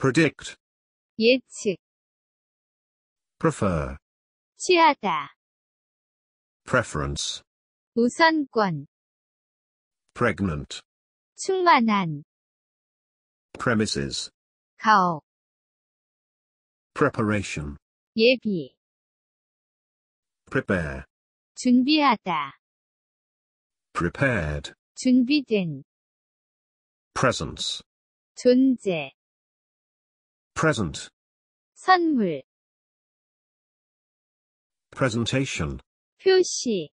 predict 예측 prefer 취하다 preference 우선권 pregnant 충만한 premises 가옥 preparation 예비 prepare 준비하다 prepared 준비된 presence 존재 present 선물 presentation 표시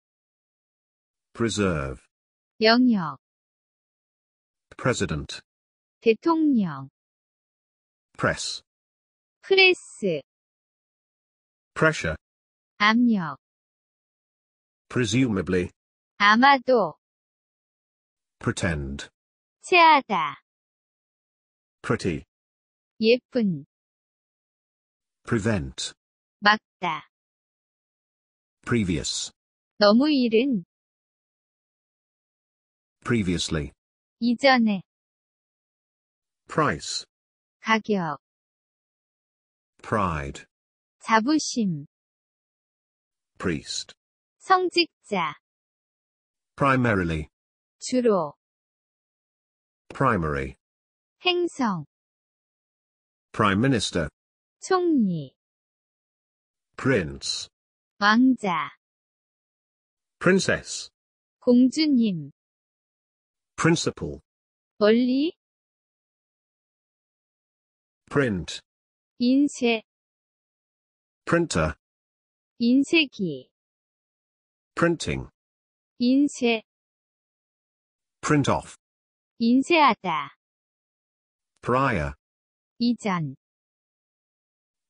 preserve 영역 president 대통령 press 프레스 pressure 압력 presumably 아마도 pretend 체하다 pretty 예쁜 prevent 막다 previous 너무 이른 previously 이전에 price 가격 pride 자부심 priest 성직자 primarily 주로 primary 행성 Prime Minister. 총리. Prince. 왕자. Princess. 공주님. Principal. 원리. Print. 인쇄. Printer. 인쇄기. Printing. 인쇄. Print off. 인쇄하다. Prior. 이전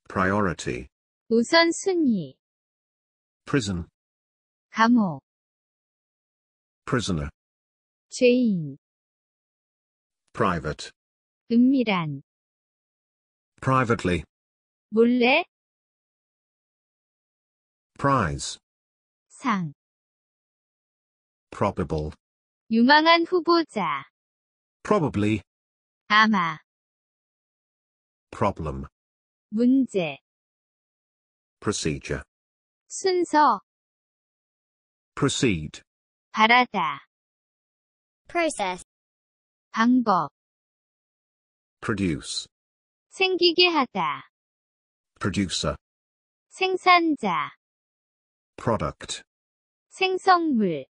priority 우선순위 prison 감옥 prisoner 죄인 private 은밀한 privately 몰래 prize 상 probable 유망한 후보자 probably 아마 problem 문제 procedure 순서 proceed 바라다 process 방법 produce 생기게 하다 producer 생산자 product 생성물